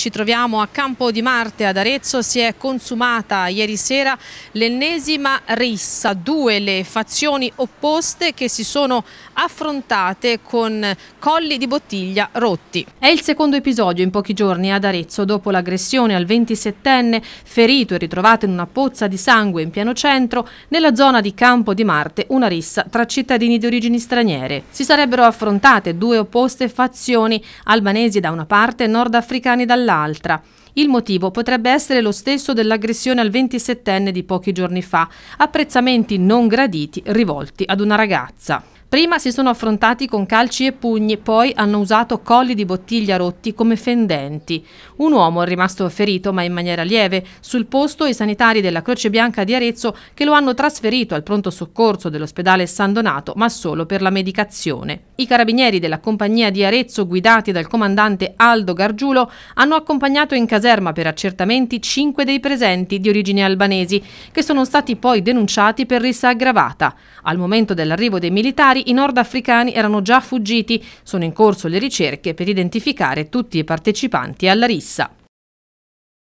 Ci troviamo a Campo di Marte ad Arezzo, si è consumata ieri sera l'ennesima rissa, due le fazioni opposte che si sono affrontate con colli di bottiglia rotti. È il secondo episodio in pochi giorni ad Arezzo dopo l'aggressione al 27enne ferito e ritrovato in una pozza di sangue in piano centro nella zona di Campo di Marte una rissa tra cittadini di origini straniere. Si sarebbero affrontate due opposte fazioni albanesi da una parte e nordafricani dall'altra dall'altra. Il motivo potrebbe essere lo stesso dell'aggressione al 27enne di pochi giorni fa, apprezzamenti non graditi rivolti ad una ragazza. Prima si sono affrontati con calci e pugni, poi hanno usato colli di bottiglia rotti come fendenti. Un uomo è rimasto ferito, ma in maniera lieve. Sul posto i sanitari della Croce Bianca di Arezzo che lo hanno trasferito al pronto soccorso dell'ospedale San Donato, ma solo per la medicazione. I carabinieri della compagnia di Arezzo, guidati dal comandante Aldo Gargiulo, hanno accompagnato in casa caserma per accertamenti cinque dei presenti di origine albanesi, che sono stati poi denunciati per rissa aggravata. Al momento dell'arrivo dei militari i nordafricani erano già fuggiti, sono in corso le ricerche per identificare tutti i partecipanti alla rissa.